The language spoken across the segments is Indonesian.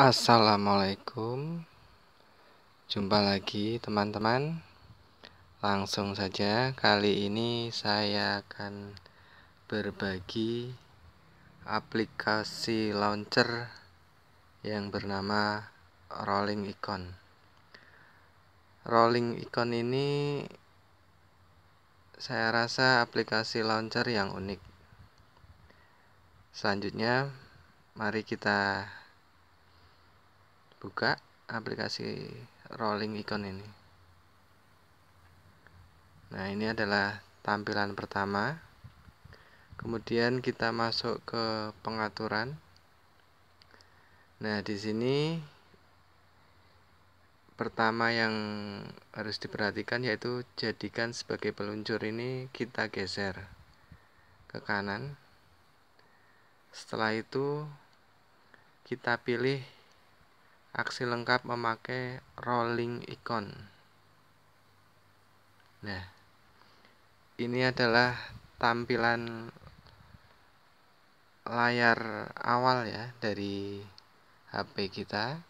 Assalamualaikum Jumpa lagi teman-teman Langsung saja kali ini saya akan berbagi aplikasi launcher yang bernama Rolling Icon Rolling Icon ini saya rasa aplikasi launcher yang unik Selanjutnya mari kita buka aplikasi rolling icon ini nah ini adalah tampilan pertama kemudian kita masuk ke pengaturan nah di sini pertama yang harus diperhatikan yaitu jadikan sebagai peluncur ini kita geser ke kanan setelah itu kita pilih aksi lengkap memakai rolling icon nah ini adalah tampilan layar awal ya dari HP kita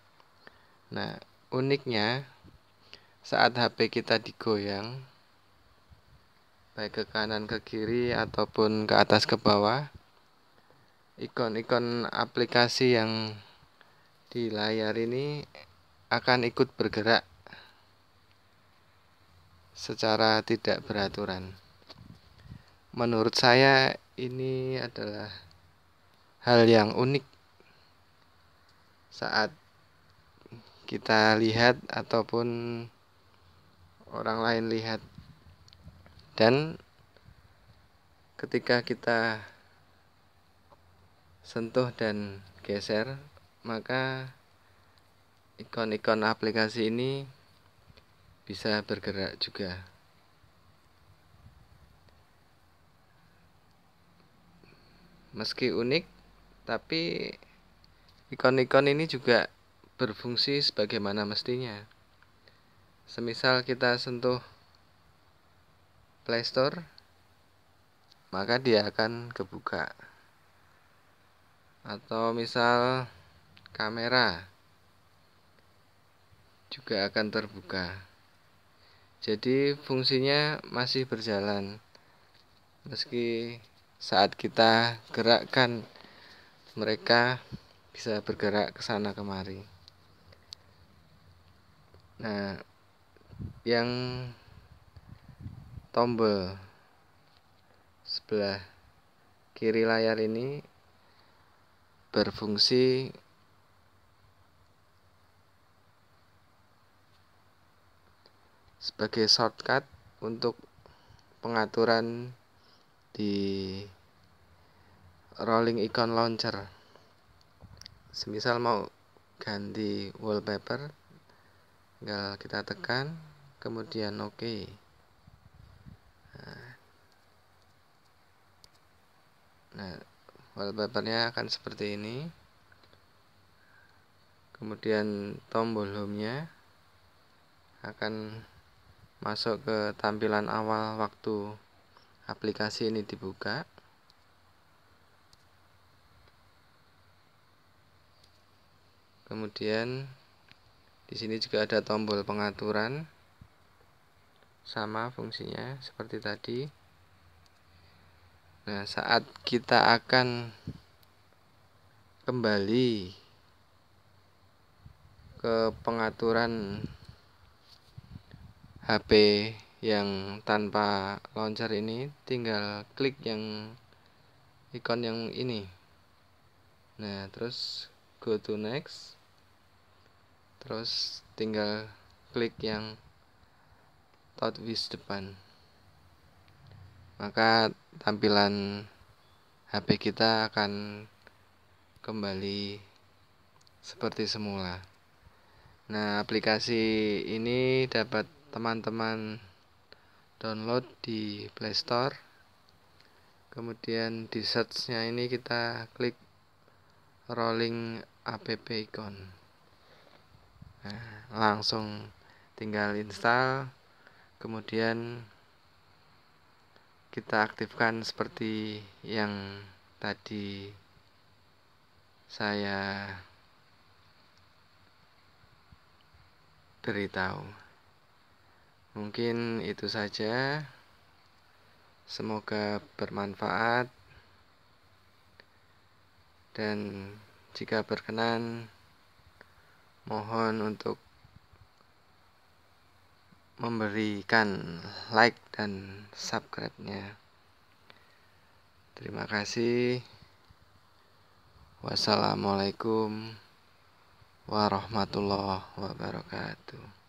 nah uniknya saat HP kita digoyang baik ke kanan ke kiri ataupun ke atas ke bawah ikon-ikon aplikasi yang di layar ini akan ikut bergerak secara tidak beraturan. Menurut saya ini adalah hal yang unik saat kita lihat ataupun orang lain lihat. Dan ketika kita sentuh dan geser maka ikon-ikon aplikasi ini bisa bergerak juga. Meski unik, tapi ikon-ikon ini juga berfungsi sebagaimana mestinya. Semisal kita sentuh Play Store, maka dia akan kebuka. Atau misal kamera juga akan terbuka jadi fungsinya masih berjalan meski saat kita gerakkan mereka bisa bergerak ke sana kemari nah yang tombol sebelah kiri layar ini berfungsi sebagai shortcut untuk pengaturan di rolling icon launcher semisal mau ganti wallpaper tinggal kita tekan kemudian oke okay. Nah. nah wallpapernya akan seperti ini kemudian tombol home nya akan masuk ke tampilan awal waktu aplikasi ini dibuka kemudian di sini juga ada tombol pengaturan sama fungsinya seperti tadi nah saat kita akan kembali ke pengaturan HP yang tanpa launcher ini tinggal klik yang ikon yang ini nah terus go to next terus tinggal klik yang touch wish depan maka tampilan HP kita akan kembali seperti semula nah aplikasi ini dapat teman-teman download di Play Store. Kemudian di search-nya ini kita klik rolling app icon. Nah, langsung tinggal install. Kemudian kita aktifkan seperti yang tadi saya beritahu. Mungkin itu saja. Semoga bermanfaat. Dan jika berkenan, mohon untuk memberikan like dan subscribe-nya. Terima kasih. Wassalamualaikum warahmatullahi wabarakatuh.